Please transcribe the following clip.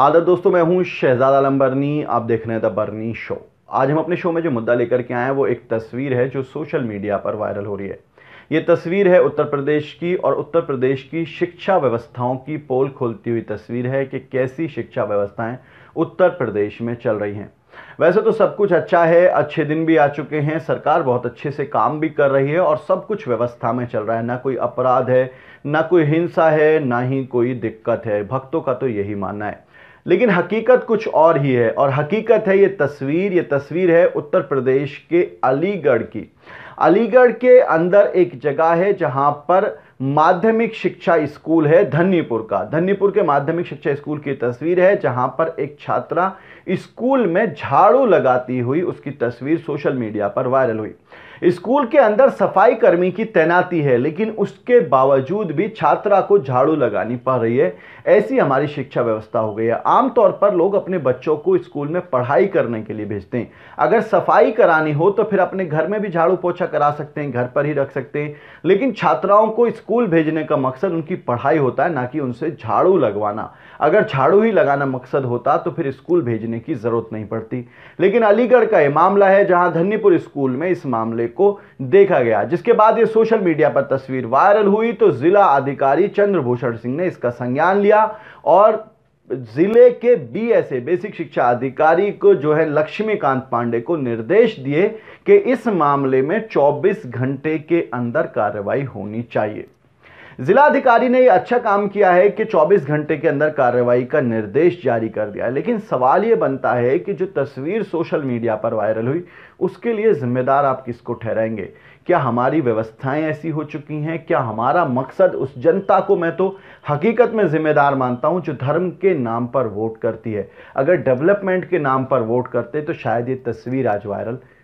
आदर दोस्तों मैं हूं शहजाद आलम बर्नी आप देख रहे हैं द बर्नी शो आज हम अपने शो में जो मुद्दा लेकर के आए हैं वो एक तस्वीर है जो सोशल मीडिया पर वायरल हो रही है ये तस्वीर है उत्तर प्रदेश की और उत्तर प्रदेश की शिक्षा व्यवस्थाओं की पोल खोलती हुई तस्वीर है कि कैसी शिक्षा व्यवस्थाएं उत्तर प्रदेश में चल रही हैं वैसे तो सब कुछ अच्छा है अच्छे दिन भी आ चुके हैं सरकार बहुत अच्छे से काम भी कर रही है और सब कुछ व्यवस्था में चल रहा है ना कोई अपराध है ना कोई हिंसा है ना ही कोई दिक्कत है भक्तों का तो यही मानना है लेकिन हकीकत कुछ और ही है और हकीकत है ये तस्वीर ये तस्वीर है उत्तर प्रदेश के अलीगढ़ की अलीगढ़ के अंदर एक जगह है जहाँ पर माध्यमिक शिक्षा स्कूल है धन्यपुर का धन्यपुर के माध्यमिक शिक्षा स्कूल की तस्वीर है जहां पर एक छात्रा स्कूल में झाड़ू लगाती हुई उसकी तस्वीर सोशल मीडिया पर वायरल हुई स्कूल के अंदर सफाई कर्मी की तैनाती है लेकिन उसके बावजूद भी छात्रा को झाड़ू लगानी पड़ रही है ऐसी हमारी शिक्षा व्यवस्था हो गई है आमतौर पर लोग अपने बच्चों को स्कूल में पढ़ाई करने के लिए भेजते हैं अगर सफाई करानी हो तो फिर अपने घर में भी झाड़ू पोछा करा सकते हैं घर पर ही रख सकते हैं लेकिन छात्राओं को स्कूल स्कूल भेजने का मकसद उनकी पढ़ाई होता है ना कि उनसे झाड़ू लगवाना अगर झाड़ू ही लगाना मकसद होता तो फिर स्कूल भेजने की ज़रूरत नहीं पड़ती लेकिन अलीगढ़ का ये मामला है जहां धन्नीपुर स्कूल में इस मामले को देखा गया जिसके बाद ये सोशल मीडिया पर तस्वीर वायरल हुई तो ज़िला अधिकारी चंद्रभूषण सिंह ने इसका संज्ञान लिया और जिले के बीएसए बेसिक शिक्षा अधिकारी को जो है लक्ष्मीकांत पांडे को निर्देश दिए कि इस मामले में 24 घंटे के अंदर कार्रवाई होनी चाहिए जिलाधिकारी ने यह अच्छा काम किया है कि 24 घंटे के अंदर कार्रवाई का निर्देश जारी कर दिया है लेकिन सवाल यह बनता है कि जो तस्वीर सोशल मीडिया पर वायरल हुई उसके लिए जिम्मेदार आप किसको ठहराएंगे क्या हमारी व्यवस्थाएं ऐसी हो चुकी हैं क्या हमारा मकसद उस जनता को मैं तो हकीकत में जिम्मेदार मानता हूं जो धर्म के नाम पर वोट करती है अगर डेवलपमेंट के नाम पर वोट करते तो शायद ये तस्वीर आज वायरल